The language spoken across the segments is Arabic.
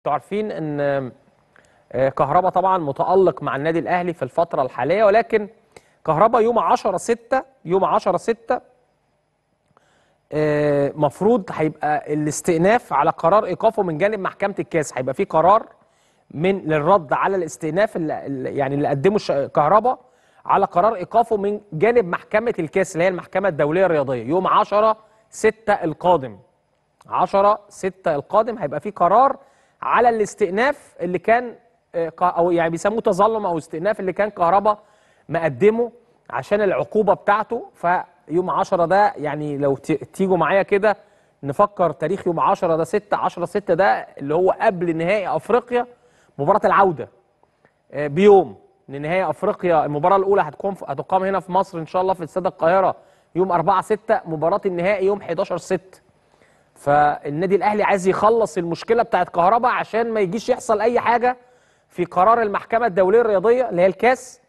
انتوا عارفين ان آه، كهربا طبعا متالق مع النادي الاهلي في الفتره الحاليه ولكن كهربا يوم 10 6 يوم 10 6 آه، مفروض هيبقى الاستئناف على قرار ايقافه من جانب محكمه الكاس هيبقى في قرار من للرد على الاستئناف اللي يعني اللي قدمه كهربا على قرار ايقافه من جانب محكمه الكاس اللي هي المحكمه الدوليه الرياضيه يوم 10 6 القادم 10 6 القادم هيبقى في قرار على الاستئناف اللي كان آه، او يعني بيسموه تظلم او استئناف اللي كان كهربا مقدمه عشان العقوبه بتاعته فيوم 10 ده يعني لو تيجوا معايا كده نفكر تاريخ يوم 10 ده 6 10 6 ده اللي هو قبل نهائي افريقيا مباراه العوده آه، بيوم لنهائي افريقيا المباراه الاولى هتكون هتقام هنا في مصر ان شاء الله في استاد القاهره يوم 4 6 مباراه النهائي يوم 11 6 فالنادي الاهلي عايز يخلص المشكله بتاعت كهرباء عشان ما يجيش يحصل اي حاجه في قرار المحكمه الدوليه الرياضيه اللي هي الكاس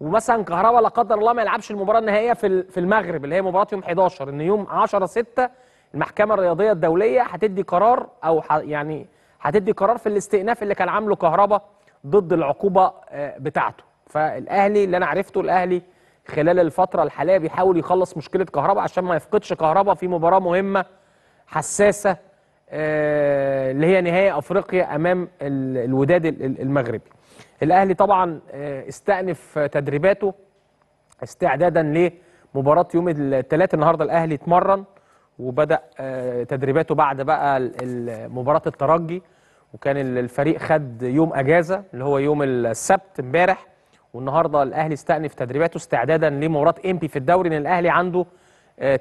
ومثلا كهرباء لا قدر الله ما يلعبش المباراه النهائيه في في المغرب اللي هي مباراه يوم 11 ان يوم 10 6 المحكمه الرياضيه الدوليه هتدي قرار او يعني هتدي قرار في الاستئناف اللي كان عامله كهرباء ضد العقوبه آه، بتاعته فالاهلي اللي انا عرفته الاهلي خلال الفتره الحاليه بيحاول يخلص مشكله كهرباء عشان ما يفقدش كهرباء في مباراه مهمه حساسه آه، اللي هي نهائي افريقيا امام الوداد المغربي الاهلي طبعا آه، استأنف تدريباته استعدادا لمباراه يوم الثلاث النهارده الاهلي اتمرن وبدا آه، تدريباته بعد بقى مباراه الترجي وكان الفريق خد يوم اجازه اللي هو يوم السبت امبارح والنهارده الاهلي استأنف تدريباته استعدادا لمباراه امبي في الدوري ان الاهلي عنده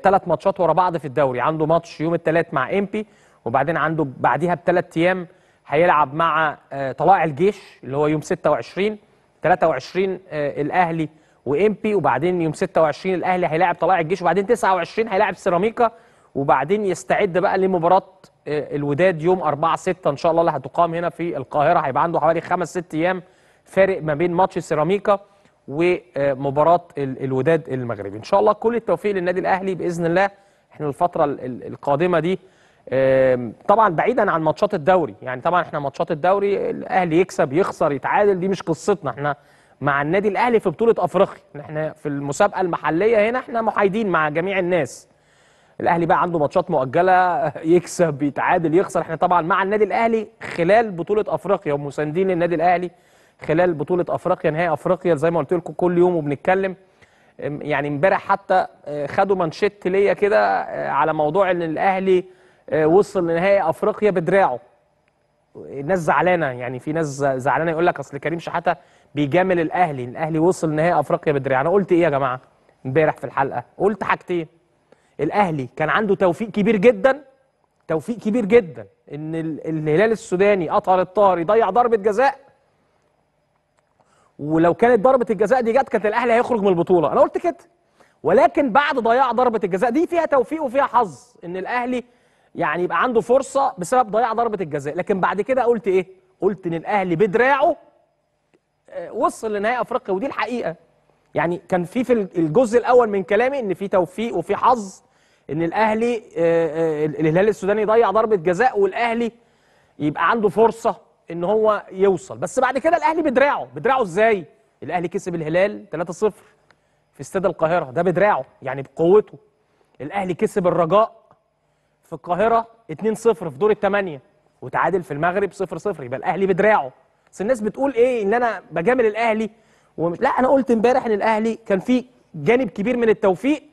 ثلاث ماتشات ورا بعض في الدوري عنده ماتش يوم الثلاث مع امبي وبعدين عنده بعديها بثلاث ايام هيلعب مع آه، طلائع الجيش اللي هو يوم 26 23 آه، الاهلي وامبي وبعدين يوم 26 الاهلي هيلاعب طلائع الجيش وبعدين 29 هيلاعب سيراميكا وبعدين يستعد بقى لمباراه آه، الوداد يوم 4 6 ان شاء الله اللي هتقام هنا في القاهره هيبقى عنده حوالي خمس ست ايام فارق ما بين ماتش سيراميكا ومباراه الوداد المغربي ان شاء الله كل التوفيق للنادي الاهلي باذن الله احنا الفتره القادمه دي طبعا بعيدا عن ماتشات الدوري يعني طبعا احنا ماتشات الدوري الاهلي يكسب يخسر يتعادل دي مش قصتنا احنا مع النادي الاهلي في بطوله افريقيا احنا في المسابقه المحليه هنا احنا محايدين مع جميع الناس الاهلي بقى عنده ماتشات مؤجله يكسب يتعادل يخسر احنا طبعا مع النادي الاهلي خلال بطوله افريقيا ومساندين للنادي الاهلي خلال بطوله افريقيا نهائي افريقيا زي ما قلت لكم كل يوم وبنتكلم يعني امبارح حتى أه، خدوا مانشيت ليا كده أه، على موضوع ان الاهلي أه، وصل لنهائي افريقيا بدراعه الناس زعلانه يعني في ناس زعلانه يقول لك اصل كريم شحاته بيجامل الاهلي الاهلي وصل نهائي افريقيا بدراعه انا قلت ايه يا جماعه امبارح في الحلقه قلت حاجتين الاهلي كان عنده توفيق كبير جدا توفيق كبير جدا ان الهلال السوداني قطر الطاهري ضيع ضربه جزاء ولو كانت ضربه الجزاء دي جت كانت الاهلي هيخرج من البطوله انا قلت كده ولكن بعد ضياع ضربه الجزاء دي فيها توفيق وفيها حظ ان الاهلي يعني يبقى عنده فرصه بسبب ضياع ضربه الجزاء لكن بعد كده قلت ايه قلت ان الاهلي بدراعه آه، وصل لنهائي افريقيا ودي الحقيقه يعني كان في في الجزء الاول من كلامي ان في توفيق وفي حظ ان الاهلي آه، آه، الهلال السوداني ضيع ضربه جزاء والاهلي يبقى عنده فرصه ان هو يوصل بس بعد كده الاهلي بدراعه بدراعه ازاي الاهلي كسب الهلال 3-0 في استاد القاهره ده بدراعه يعني بقوته الاهلي كسب الرجاء في القاهره 2-0 في دور الثمانيه وتعادل في المغرب 0-0 يبقى الاهلي بدراعه بس الناس بتقول ايه ان انا بجامل الاهلي ومش لا انا قلت امبارح ان الاهلي كان فيه جانب كبير من التوفيق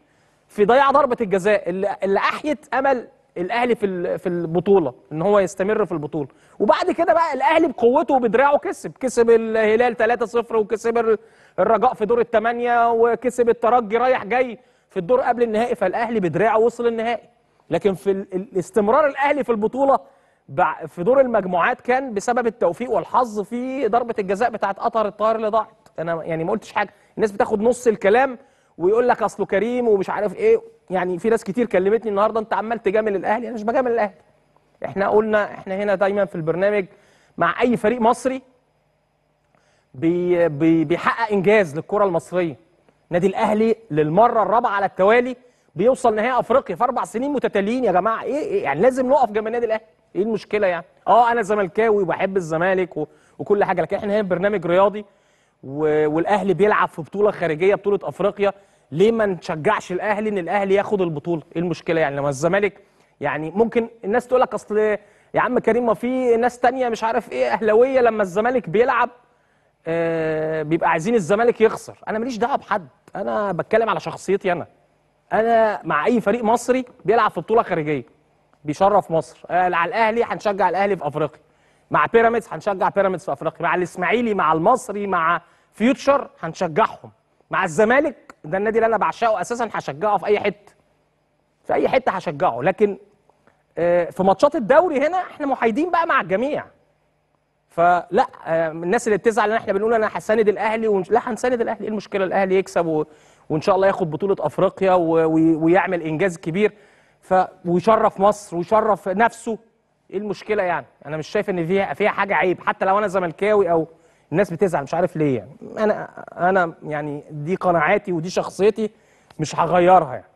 في ضياع ضربه الجزاء اللي احيت امل الاهلي في في البطوله ان هو يستمر في البطوله وبعد كده بقى الاهلي بقوته وبدراعه كسب كسب الهلال 3-0 وكسب الرجاء في دور الثمانيه وكسب الترجي رايح جاي في الدور قبل النهائي فالاهلي بدراعه وصل النهائي لكن في استمرار الاهلي في البطوله في دور المجموعات كان بسبب التوفيق والحظ في ضربه الجزاء بتاعه قطر الطاهر اللي ضاعت انا يعني ما قلتش حاجه الناس بتاخد نص الكلام ويقول لك اصله كريم ومش عارف ايه يعني في ناس كتير كلمتني النهارده انت عمال تجامل الاهلي انا مش بجامل الاهلي احنا قلنا احنا هنا دايما في البرنامج مع اي فريق مصري بي بي بيحقق انجاز للكره المصريه نادي الاهلي للمره الرابعه على التوالي بيوصل نهائي افريقيا في اربع سنين متتاليين يا جماعه ايه, إيه يعني لازم نقف جنب النادي الاهلي ايه المشكله يعني اه انا زملكاوي وبحب الزمالك و... وكل حاجه لكن احنا هنا برنامج رياضي و... والاهلي بيلعب في بطوله خارجيه بطوله افريقيا ليه ما نشجعش الاهلي ان الاهلي ياخد البطوله ايه المشكله يعني لما الزمالك يعني ممكن الناس تقول لك اصل يا عم كريم ما في ناس تانية مش عارف ايه اهلاويه لما الزمالك بيلعب آه بيبقى عايزين الزمالك يخسر انا ماليش دعوه بحد انا بتكلم على شخصيتي انا انا مع اي فريق مصري بيلعب في بطوله خارجيه بيشرف مصر آه على الاهلي هنشجع الاهلي في افريقيا مع بيراميدز هنشجع بيراميدز في افريقيا مع الاسماعيلي مع المصري مع فيوتشر هنشجعهم مع الزمالك ده النادي اللي انا بعشقه اساسا هشجعه في اي حته في اي حته هشجعه لكن آه، في ماتشات الدوري هنا احنا محايدين بقى مع الجميع فلا آه، الناس اللي بتزعل ان احنا بنقول انا هساند الاهلي ونش... لا هنساند الاهلي ايه المشكله الاهلي يكسب و... وان شاء الله ياخد بطوله افريقيا و... و... ويعمل انجاز كبير ف... ويشرف مصر ويشرف نفسه ايه المشكله يعني انا مش شايف ان فيها فيها حاجه عيب حتى لو انا زملكاوي او الناس بتزعل مش عارف ليه يعني انا انا يعني دي قناعاتي ودي شخصيتي مش هغيرها يعني